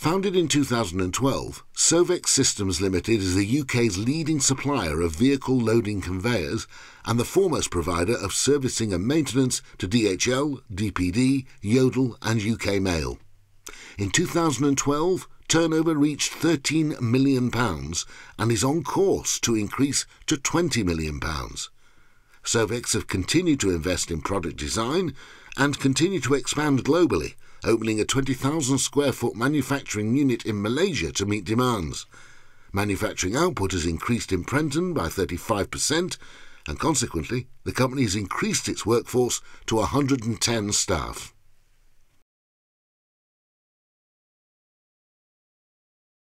Founded in 2012, Sovex Systems Limited is the UK's leading supplier of vehicle loading conveyors and the foremost provider of servicing and maintenance to DHL, DPD, Yodel and UK Mail. In 2012, turnover reached £13 million and is on course to increase to £20 million. Sovex have continued to invest in product design and continue to expand globally opening a 20,000 square foot manufacturing unit in Malaysia to meet demands. Manufacturing output has increased in Prenton by 35%, and consequently, the company has increased its workforce to 110 staff.